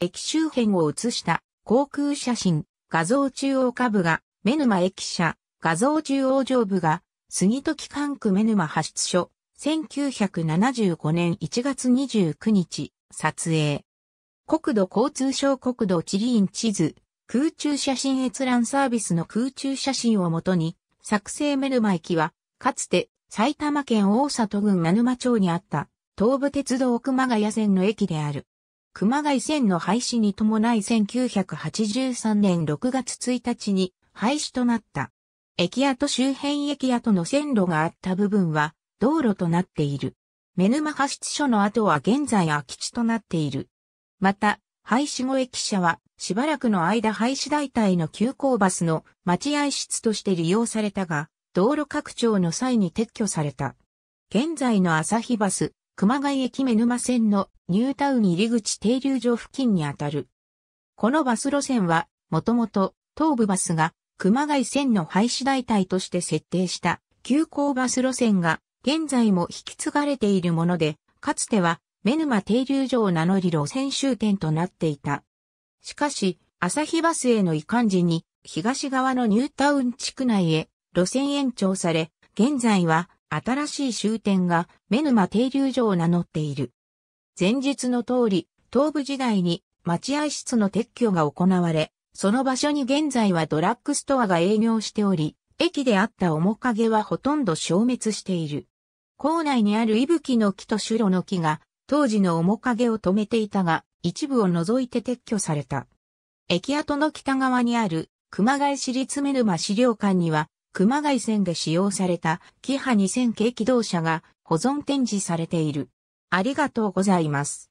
駅周辺を写した航空写真、画像中央下部が目沼駅舎、画像中央上部が杉時管区目沼派出所、1975年1月29日、撮影。国土交通省国土地理院地図、空中写真閲覧サービスの空中写真をもとに、作成メ沼マ駅は、かつて埼玉県大里郡名沼町にあった東武鉄道熊谷線の駅である。熊谷線の廃止に伴い1983年6月1日に廃止となった。駅跡周辺駅跡の線路があった部分は道路となっている。目沼派出所の跡は現在空き地となっている。また、廃止後駅舎はしばらくの間廃止代替の急行バスの待合室として利用されたが、道路拡張の際に撤去された。現在の朝日バス、熊谷駅目沼線のニュータウン入り口停留所付近にあたる。このバス路線は、もともと東武バスが熊谷線の廃止代替として設定した急行バス路線が現在も引き継がれているもので、かつては目沼停留所を名乗り路線終点となっていた。しかし、朝日バスへの移管時に東側のニュータウン地区内へ路線延長され、現在は新しい終点が目沼停留所を名乗っている。前述の通り、東部時代に待合室の撤去が行われ、その場所に現在はドラッグストアが営業しており、駅であった面影はほとんど消滅している。校内にある息吹の木とシュロの木が当時の面影を止めていたが、一部を除いて撤去された。駅跡の北側にある熊谷市立目沼資料館には熊谷線で使用されたキハ2000系機動車が保存展示されている。ありがとうございます。